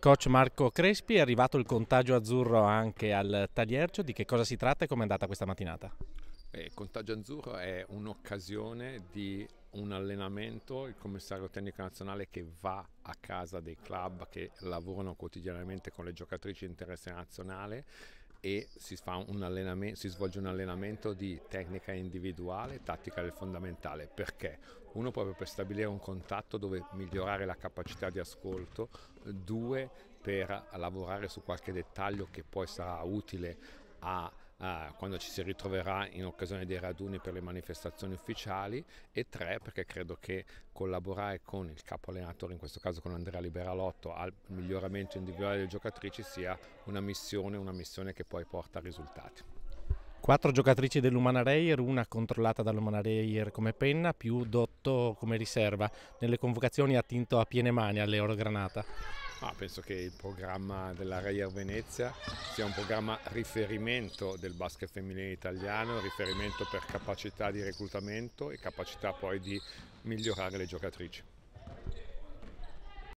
Coach Marco Crespi, è arrivato il contagio azzurro anche al Tagliercio, di che cosa si tratta e com'è andata questa mattinata? Eh, il contagio azzurro è un'occasione di un allenamento, il commissario tecnico nazionale che va a casa dei club che lavorano quotidianamente con le giocatrici di interesse nazionale e si, un si, svolge un allenamento di tecnica individuale, tattica del fondamentale. Perché? Uno proprio per stabilire un contatto dove migliorare la capacità di ascolto, due per lavorare su qualche dettaglio che poi sarà utile a Ah, quando ci si ritroverà in occasione dei raduni per le manifestazioni ufficiali e tre perché credo che collaborare con il capo allenatore, in questo caso con Andrea Liberalotto, al miglioramento individuale delle giocatrici sia una missione, una missione che poi porta a risultati. Quattro giocatrici dell'Umana Reyer, una controllata dall'Umana Reyer come penna, più Dotto come riserva. Nelle convocazioni ha tinto a piene mani all'Eurogranata. Ah, penso che il programma della Reyer Venezia sia un programma riferimento del basket femminile italiano, riferimento per capacità di reclutamento e capacità poi di migliorare le giocatrici.